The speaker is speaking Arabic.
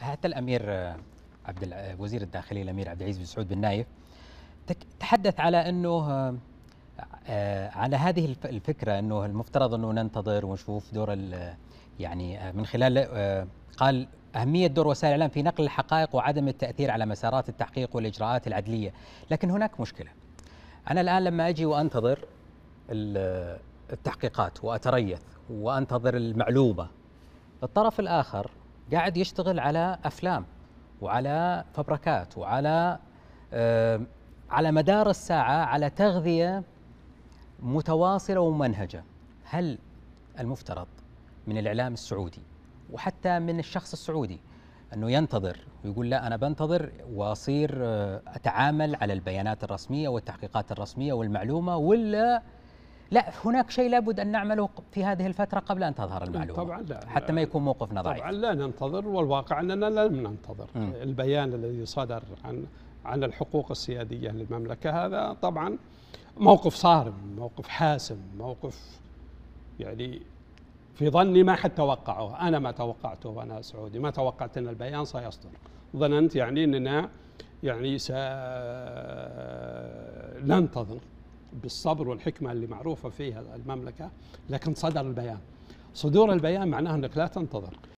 حتى الامير آه، عبد آه، وزير الداخليه الامير عبد العزيز بن سعود بن نايف تحدث على انه آه، على هذه الفكره انه المفترض انه ننتظر ونشوف دور يعني من خلال قال اهميه دور وسائل الاعلام في نقل الحقائق وعدم التاثير على مسارات التحقيق والاجراءات العدليه، لكن هناك مشكله. انا الان لما اجي وانتظر التحقيقات واتريث وانتظر المعلومه الطرف الاخر قاعد يشتغل على افلام وعلى فبركات وعلى على مدار الساعه على تغذيه متواصله وممنهجه هل المفترض من الاعلام السعودي وحتى من الشخص السعودي انه ينتظر ويقول لا انا بنتظر واصير آه، اتعامل على البيانات الرسميه والتحقيقات الرسميه والمعلومه ولا لا هناك شيء لابد أن نعمله في هذه الفترة قبل أن تظهر المعلومة طبعا لا حتى ما يكون موقفنا ضعيف طبعا لا ننتظر والواقع أننا لم ننتظر م. البيان الذي صدر عن عن الحقوق السيادية للمملكة هذا طبعا موقف صارم موقف حاسم موقف يعني في ظني ما حد توقعه أنا ما توقعته وأنا سعودي ما توقعت أن البيان سيصدر ظننت يعني أننا يعني سننتظر بالصبر والحكمة اللي معروفة فيها المملكة لكن صدر البيان صدور البيان معناه أنك لا تنتظر